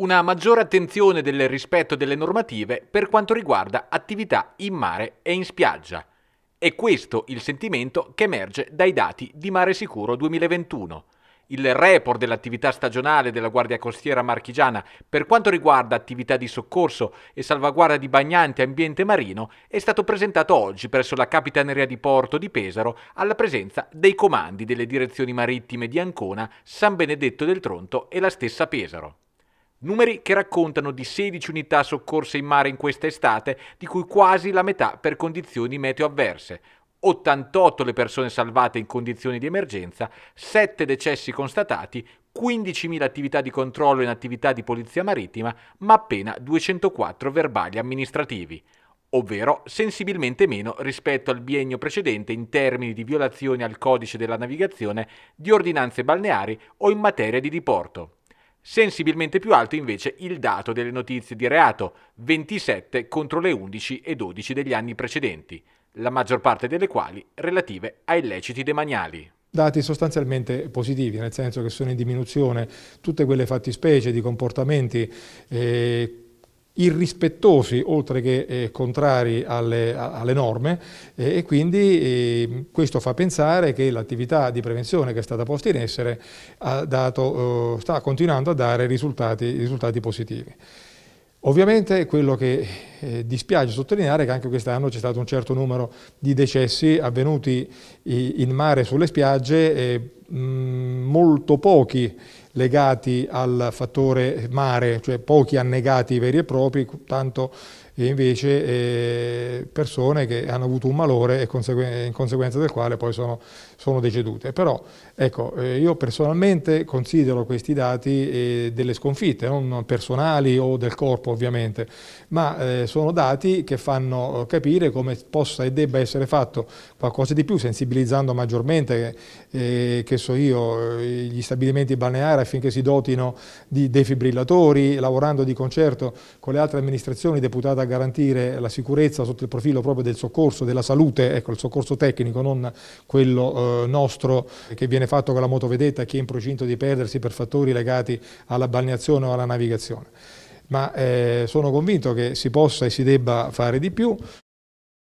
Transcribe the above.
una maggiore attenzione del rispetto delle normative per quanto riguarda attività in mare e in spiaggia. È questo il sentimento che emerge dai dati di Mare Sicuro 2021. Il report dell'attività stagionale della Guardia Costiera Marchigiana per quanto riguarda attività di soccorso e salvaguardia di bagnanti e ambiente marino è stato presentato oggi presso la Capitaneria di Porto di Pesaro alla presenza dei comandi delle direzioni marittime di Ancona, San Benedetto del Tronto e la stessa Pesaro. Numeri che raccontano di 16 unità soccorse in mare in questa estate, di cui quasi la metà per condizioni meteo avverse. 88 le persone salvate in condizioni di emergenza, 7 decessi constatati, 15.000 attività di controllo in attività di polizia marittima, ma appena 204 verbali amministrativi ovvero sensibilmente meno rispetto al biennio precedente in termini di violazioni al codice della navigazione, di ordinanze balneari o in materia di diporto. Sensibilmente più alto invece il dato delle notizie di reato, 27 contro le 11 e 12 degli anni precedenti, la maggior parte delle quali relative a illeciti demaniali. Dati sostanzialmente positivi, nel senso che sono in diminuzione tutte quelle fattispecie di comportamenti eh, irrispettosi oltre che eh, contrari alle, alle norme eh, e quindi eh, questo fa pensare che l'attività di prevenzione che è stata posta in essere dato, eh, sta continuando a dare risultati, risultati positivi. Ovviamente quello che eh, dispiace sottolineare è che anche quest'anno c'è stato un certo numero di decessi avvenuti in mare sulle spiagge, eh, mh, mm, molto pochi legati al fattore mare, cioè pochi annegati veri e propri, tanto invece eh, persone che hanno avuto un malore e in conseguenza del quale poi sono, sono decedute. Però ecco, eh, io personalmente considero questi dati eh, delle sconfitte, non personali o del corpo ovviamente, ma sono dati che fanno capire come possa e debba essere fatto qualcosa di più, sensibilizzando maggiormente, che so io, gli stabilimenti balneari vigilare affinché si dotino di defibrillatori, lavorando di concerto con le altre amministrazioni deputate a garantire la sicurezza sotto il profilo proprio del soccorso, della salute, ecco il soccorso tecnico, non quello eh, nostro che viene fatto con la motovedetta chi è in procinto di perdersi per fattori legati alla balneazione o alla navigazione ma eh, sono convinto che si possa e si debba fare di più.